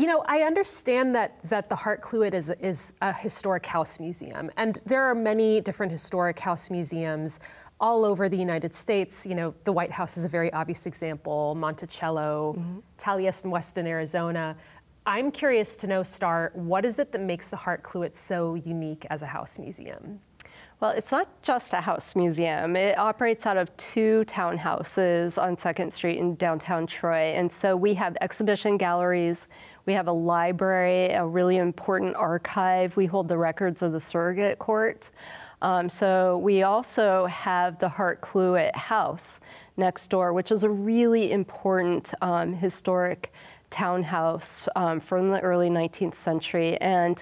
You know, I understand that that the Hart Cluett is is a historic house museum, and there are many different historic house museums all over the United States. You know, the White House is a very obvious example. Monticello, mm -hmm. Taliesin Weston, Arizona. I'm curious to know, Star, what is it that makes the Hart Cluett so unique as a house museum? Well, it's not just a house museum. It operates out of two townhouses on 2nd Street in downtown Troy. And so we have exhibition galleries, we have a library, a really important archive. We hold the records of the surrogate court. Um, so we also have the Hart Cluett House next door, which is a really important um, historic townhouse um, from the early 19th century. And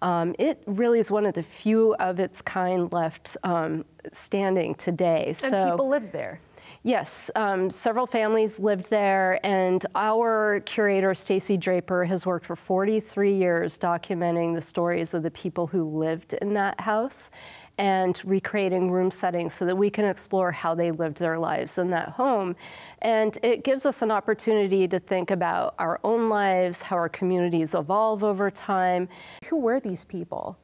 um, it really is one of the few of its kind left um, standing today. And so people live there. Yes, um, several families lived there, and our curator, Stacy Draper, has worked for 43 years documenting the stories of the people who lived in that house and recreating room settings so that we can explore how they lived their lives in that home. And it gives us an opportunity to think about our own lives, how our communities evolve over time. Who were these people?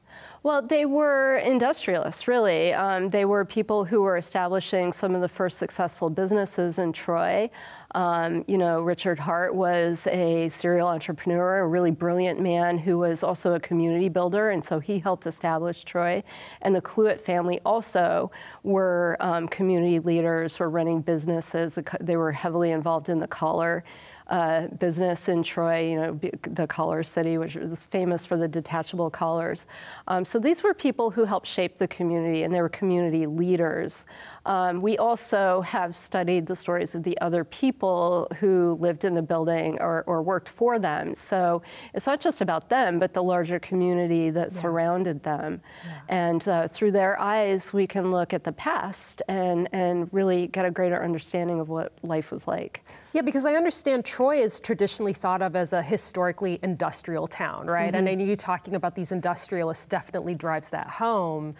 Well, they were industrialists, really. Um, they were people who were establishing some of the first successful businesses in Troy. Um, you know, Richard Hart was a serial entrepreneur, a really brilliant man who was also a community builder, and so he helped establish Troy. And the Cluett family also were um, community leaders, were running businesses. They were heavily involved in the collar uh, business in Troy, you know, the Collar City, which is famous for the detachable collars. Um, so these were people who helped shape the community, and they were community leaders. Um, we also have studied the stories of the other people who lived in the building or, or worked for them. So it's not just about them, but the larger community that yeah. surrounded them. Yeah. And uh, through their eyes, we can look at the past and, and really get a greater understanding of what life was like. Yeah, because I understand Troy is traditionally thought of as a historically industrial town, right? Mm -hmm. And mm-hmm. I know you talking about these industrialists definitely drives that home.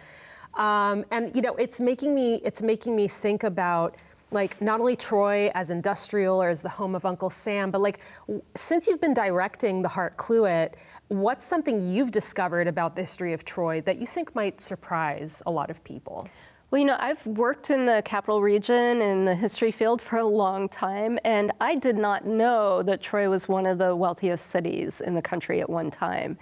Um, and you know, it's making me it's making me think about like not only Troy as industrial or as the home of Uncle Sam, but like since you've been directing the Hart Cluett, what's something you've discovered about the history of Troy that you think might surprise a lot of people? Well, you know, I've worked in the capital region in the history field for a long time, and I did not know that Troy was one of the wealthiest cities in the country at one time.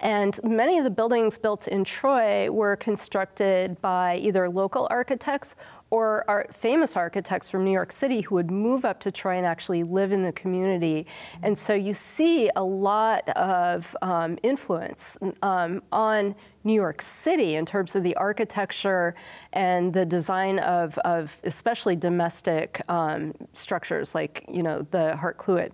And many of the buildings built in Troy were constructed by either local architects or our famous architects from New York City who would move up to Troy and actually live in the community. And so you see a lot of um, influence um, on New York City in terms of the architecture and the design of, of especially domestic um, structures like, you know, the Hart Cluett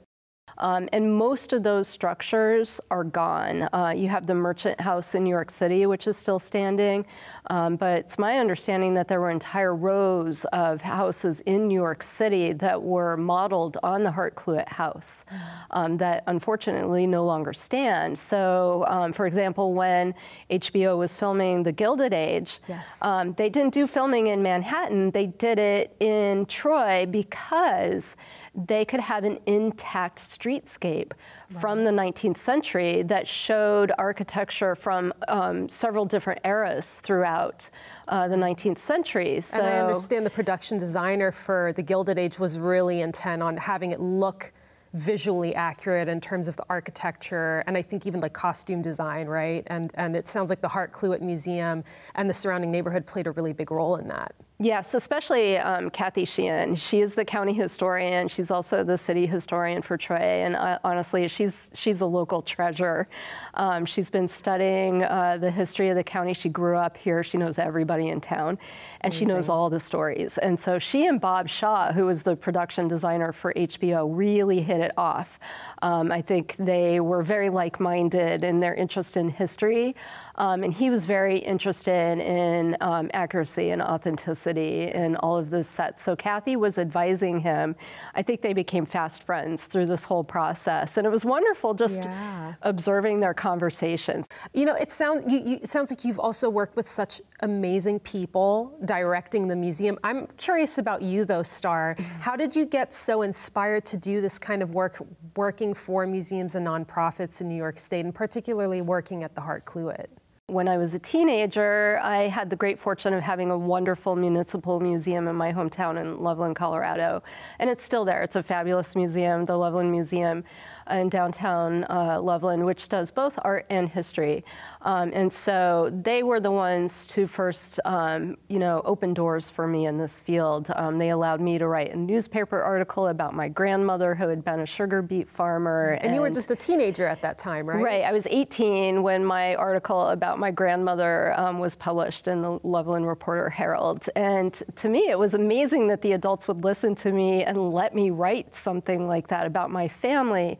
um, and most of those structures are gone. Uh, you have the Merchant House in New York City, which is still standing. Um, but it's my understanding that there were entire rows of houses in New York City that were modeled on the Hart Cluett House um, that unfortunately no longer stand. So, um, for example, when HBO was filming The Gilded Age, yes. Um, they didn't do filming in Manhattan, they did it in Troy because they could have an intact street streetscape wow. from the 19th century that showed architecture from um, several different eras throughout uh, the 19th century. So, and I understand the production designer for the Gilded Age was really intent on having it look visually accurate in terms of the architecture and I think even like costume design, right? And and it sounds like the Hart Cluett Museum and the surrounding neighborhood played a really big role in that. Yes, especially um, Kathy Sheehan. She is the county historian. She's also the city historian for Troy, and uh, honestly, she's she's a local treasure. Um, she's been studying uh, the history of the county. She grew up here. She knows everybody in town, and Amazing. she knows all the stories. And so she and Bob Shaw, who was the production designer for HBO, really hit it off. Um, I think they were very like-minded in their interest in history. Um, and he was very interested in um, accuracy and authenticity in all of this sets. So Kathy was advising him. I think they became fast friends through this whole process. And it was wonderful just yeah. observing their conversations. You know, it, sound, you, you, it sounds like you've also worked with such amazing people directing the museum. I'm curious about you, though, Star. Mm-hmm. How did you get so inspired to do this kind of work, working for museums and nonprofits in New York State, and particularly working at the Hart Cluett? when I was a teenager, I had the great fortune of having a wonderful municipal museum in my hometown in Loveland, Colorado. And it's still there. It's a fabulous museum, the Loveland Museum. Uh, in downtown uh, Loveland, which does both art and history. Um, and so they were the ones to first, um, you know, open doors for me in this field. Um, they allowed me to write a newspaper article about my grandmother who had been a sugar beet farmer. And, and you were just a teenager at that time, right? Right. I was 18 when my article about my grandmother um, was published in the Loveland Reporter Herald. And to me, it was amazing that the adults would listen to me and let me write something like that about my family.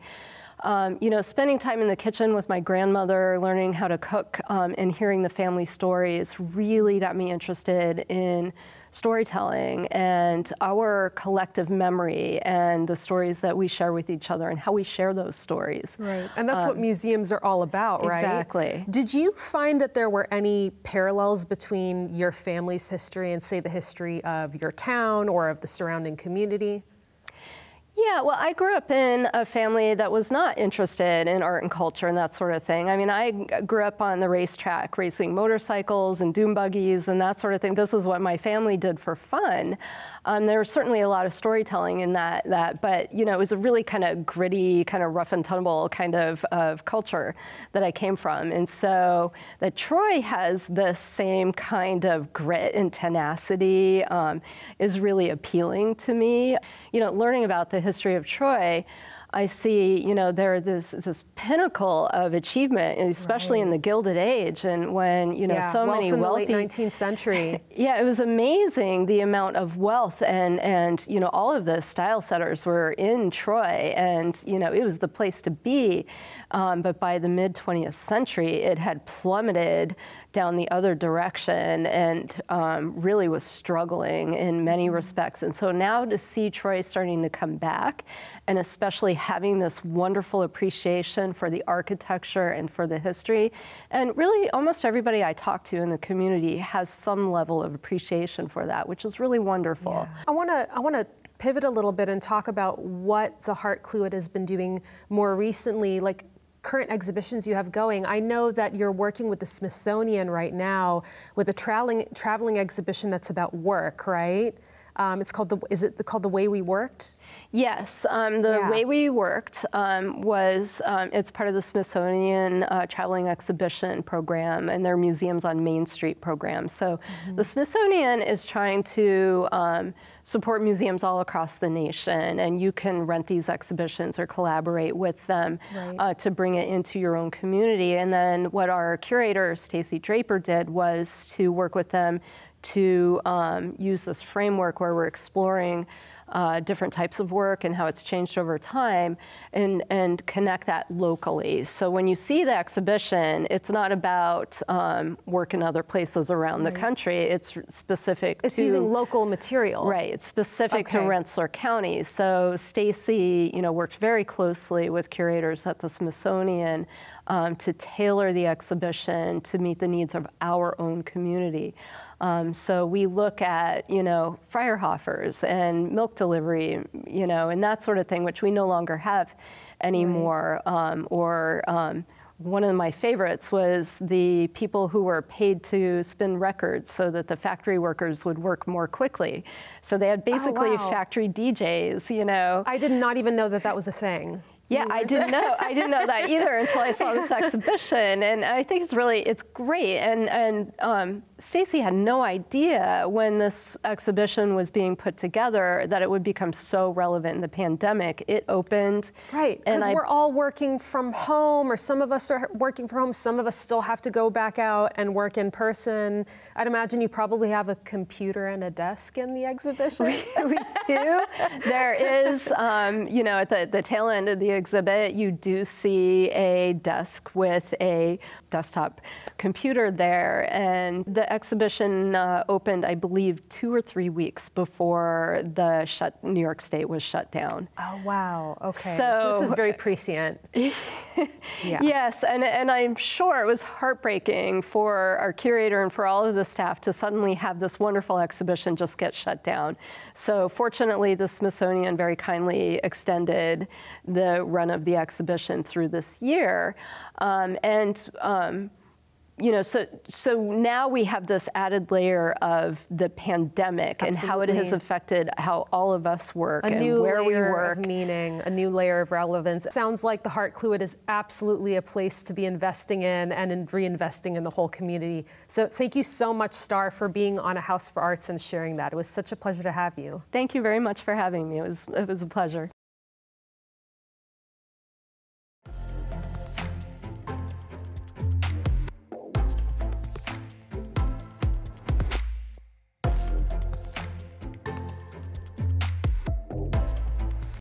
Um, you know, spending time in the kitchen with my grandmother, learning how to cook, um, and hearing the family stories really got me interested in storytelling and our collective memory and the stories that we share with each other and how we share those stories. Right. And that's um, what museums are all about, right? Exactly. Did you find that there were any parallels between your family's history and, say, the history of your town or of the surrounding community? Yeah, well, I grew up in a family that was not interested in art and culture and that sort of thing. I mean, I grew up on the racetrack, racing motorcycles and dune buggies and that sort of thing. This is what my family did for fun. Um, there was certainly a lot of storytelling in that, that, but you know, it was a really kind of gritty, kind of rough and tumble kind of, of culture that I came from. And so that Troy has the same kind of grit and tenacity um, is really appealing to me. You know, learning about the history of Troy, I see, you know, there this this pinnacle of achievement, especially right. in the Gilded Age, and when you know yeah. so wealth many wealthy. the late 19th century. Yeah, it was amazing the amount of wealth and and you know all of the style setters were in Troy, and you know it was the place to be, um, but by the mid 20th century, it had plummeted down the other direction and um, really was struggling in many mm-hmm. respects. And so now to see Troy starting to come back and especially having this wonderful appreciation for the architecture and for the history, and really almost everybody I talk to in the community has some level of appreciation for that, which is really wonderful. Yeah. I want to I want to pivot a little bit and talk about what the Heart Clued has been doing more recently. Like current exhibitions you have going. I know that you're working with the Smithsonian right now with a traveling traveling exhibition that's about work, right? Um, it's called the is it called the way we worked? Yes, um, the yeah. way we worked um, was um, it's part of the Smithsonian uh, traveling exhibition program and their museums on Main Street program. So mm -hmm. the Smithsonian is trying to um, support museums all across the nation, and you can rent these exhibitions or collaborate with them right. uh, to bring it into your own community. And then what our curator, Stacy Draper, did was to work with them to um, use this framework where we're exploring uh, different types of work and how it's changed over time and, and connect that locally. So when you see the exhibition, it's not about um, work in other places around the country. It's specific it's to, using local material. Right. It's specific okay. to Rensselaer County. So Stacy, you know, worked very closely with curators at the Smithsonian um, to tailor the exhibition to meet the needs of our own community. Um, so we look at, you know, Freierhoffers and milk delivery, you know, and that sort of thing, which we no longer have anymore. Right. Um, or um, one of my favorites was the people who were paid to spin records so that the factory workers would work more quickly. So they had oh, basically oh, wow. factory DJs, you know. I did not even know that that was a thing. Yeah, I didn't know. I didn't know that either until I saw this exhibition, and I think it's really it's great. And and um, Stacy had no idea when this exhibition was being put together that it would become so relevant in the pandemic. It opened right because we're all working from home, or some of us are working from home. Some of us still have to go back out and work in person. I'd imagine you probably have a computer and a desk in the exhibition. we, we do. there is, um, you know, at the the tail end of the exhibit, you do see a desk with a desktop computer there. And the exhibition uh, opened, I believe, two or three weeks before the shut, New York State was shut down. Oh, wow. Okay. So, so this is very prescient. yeah. Yes. And, and I'm sure it was heartbreaking for our curator and for all of the staff to suddenly have this wonderful exhibition just get shut down. So fortunately, the Smithsonian very kindly extended the run of the exhibition through this year. Um, and um, you know, so so now we have this added layer of the pandemic Absolutely. and how it has affected how all of us work a and new where layer we work. Of meaning, a new layer of relevance. It sounds like the Heart Cluid is absolutely a place to be investing in and in reinvesting in the whole community. So thank you so much, Star, for being on A House for Arts and sharing that. It was such a pleasure to have you. Thank you very much for having me. It was it was a pleasure.